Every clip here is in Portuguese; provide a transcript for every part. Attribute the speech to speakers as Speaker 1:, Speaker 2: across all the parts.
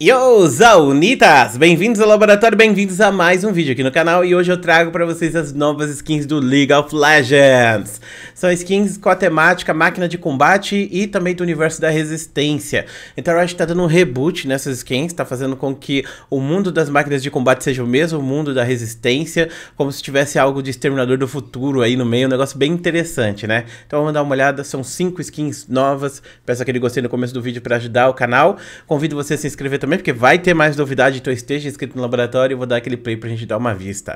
Speaker 1: Yo, Zaunitas! Bem-vindos ao laboratório, bem-vindos a mais um vídeo aqui no canal e hoje eu trago para vocês as novas skins do League of Legends. São skins com a temática máquina de combate e também do universo da resistência. Então a gente tá dando um reboot nessas skins, tá fazendo com que o mundo das máquinas de combate seja o mesmo mundo da resistência, como se tivesse algo de Exterminador do Futuro aí no meio, um negócio bem interessante, né? Então vamos dar uma olhada, são cinco skins novas, peço aquele gostei no começo do vídeo para ajudar o canal. Convido você a se inscrever também também, porque vai ter mais novidade, então esteja inscrito no laboratório e vou dar aquele play pra gente dar uma vista.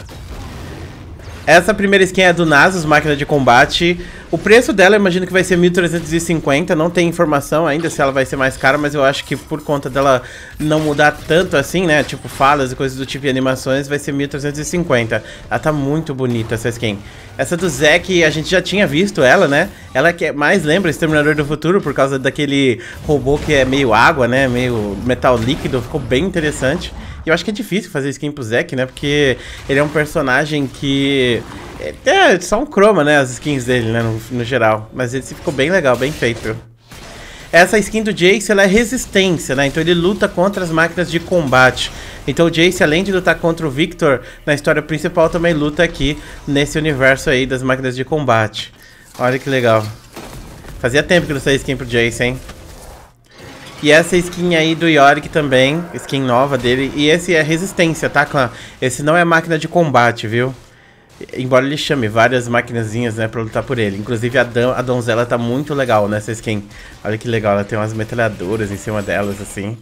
Speaker 1: Essa primeira skin é do Nasus, máquina de combate. O preço dela, eu imagino que vai ser 1.350, não tem informação ainda se ela vai ser mais cara, mas eu acho que por conta dela não mudar tanto assim, né, tipo falas e coisas do tipo e animações, vai ser 1.350. Ela tá muito bonita, essa skin. Essa do Zack, a gente já tinha visto ela, né? Ela que é mais lembra Exterminador do Futuro por causa daquele robô que é meio água, né, meio metal líquido, ficou bem interessante. E eu acho que é difícil fazer skin pro Zack, né? Porque ele é um personagem que. É, é só um chroma, né? As skins dele, né? No, no geral. Mas ele ficou bem legal, bem feito. Essa skin do Jace ela é resistência, né? Então ele luta contra as máquinas de combate. Então o Jace, além de lutar contra o Victor na história principal, também luta aqui nesse universo aí das máquinas de combate. Olha que legal. Fazia tempo que não saía skin pro Jace, hein? E essa skin aí do Yorick também, skin nova dele. E esse é resistência, tá, clã? Esse não é máquina de combate, viu? Embora ele chame várias maquinazinhas, né, pra lutar por ele. Inclusive a, don a donzela tá muito legal nessa skin. Olha que legal, ela tem umas metralhadoras em cima delas, assim.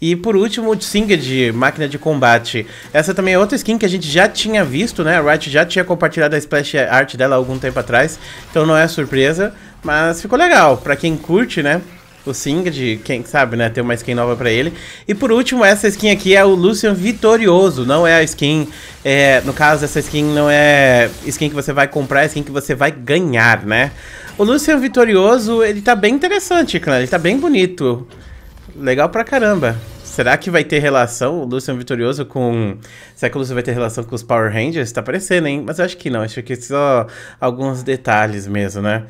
Speaker 1: E por último, o Singed, máquina de combate. Essa também é outra skin que a gente já tinha visto, né? A Riot já tinha compartilhado a splash art dela algum tempo atrás, então não é surpresa, mas ficou legal. Pra quem curte, né? o Singed, quem sabe, né? Ter uma skin nova pra ele. E por último, essa skin aqui é o Lucian Vitorioso, não é a skin... É, no caso, essa skin não é skin que você vai comprar, é skin que você vai ganhar, né? O Lucian Vitorioso, ele tá bem interessante, cara. Ele tá bem bonito. Legal pra caramba. Será que vai ter relação o Lucian Vitorioso com. Será que o Lucian vai ter relação com os Power Rangers? Tá parecendo, hein? Mas eu acho que não. Acho que é só alguns detalhes mesmo, né?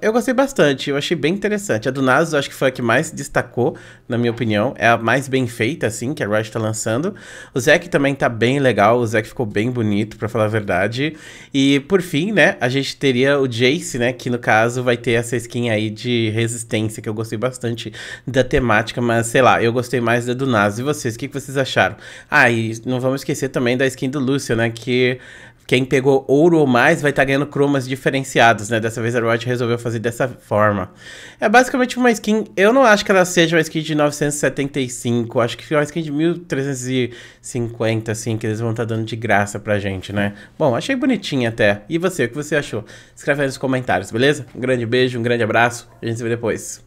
Speaker 1: Eu gostei bastante, eu achei bem interessante. A do Nasus acho que foi a que mais destacou, na minha opinião. É a mais bem feita, assim, que a Riot tá lançando. O Zack também tá bem legal, o Zack ficou bem bonito, para falar a verdade. E por fim, né, a gente teria o Jace, né, que no caso vai ter essa skin aí de resistência, que eu gostei bastante da temática, mas sei lá, eu gostei mais da do Nasus. E vocês, o que, que vocês acharam? Ah, e não vamos esquecer também da skin do Lúcio, né, que quem pegou ouro ou mais vai estar tá ganhando cromas diferenciados, né? Dessa vez a Riot resolveu fazer dessa forma. É basicamente uma skin, eu não acho que ela seja uma skin de 975, acho que é uma skin de 1350, assim, que eles vão estar tá dando de graça pra gente, né? Bom, achei bonitinha até. E você, o que você achou? Escreve aí nos comentários, beleza? Um grande beijo, um grande abraço, a gente se vê depois.